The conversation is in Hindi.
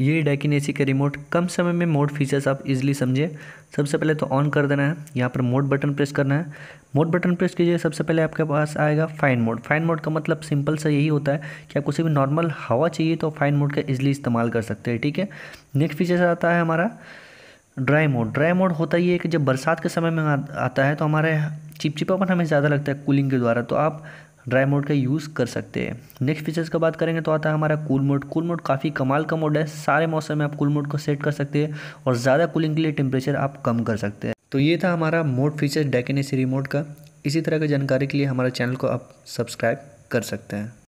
ये ए के रिमोट कम समय में मोड फीचर्स आप इजीली समझे सबसे पहले तो ऑन कर देना है यहाँ पर मोड बटन प्रेस करना है मोड बटन प्रेस कीजिए सबसे पहले आपके पास आएगा फाइन मोड फाइन मोड का मतलब सिंपल सा यही होता है कि आपको सिर्फ नॉर्मल हवा चाहिए तो फाइन मोड का इजीली इस्तेमाल कर सकते हैं ठीक है नेक्स्ट फीचर्स आता है हमारा ड्राई मोड ड्राई मोड होता ही है कि जब बरसात के समय में आता है तो हमारे चिपचिपापन हमें ज़्यादा लगता है कूलिंग के द्वारा तो आप ड्राई मोड का यूज़ कर सकते हैं नेक्स्ट फीचर्स का बात करेंगे तो आता है हमारा कूल मोड कूल मोड काफ़ी कमाल का मोड है सारे मौसम में आप कूल मोड को सेट कर सकते हैं और ज़्यादा कूलिंग के लिए टेम्परेचर आप कम कर सकते हैं तो ये था हमारा मोड फीचर डेकिन रिमोट का इसी तरह की जानकारी के लिए हमारे चैनल को आप सब्सक्राइब कर सकते हैं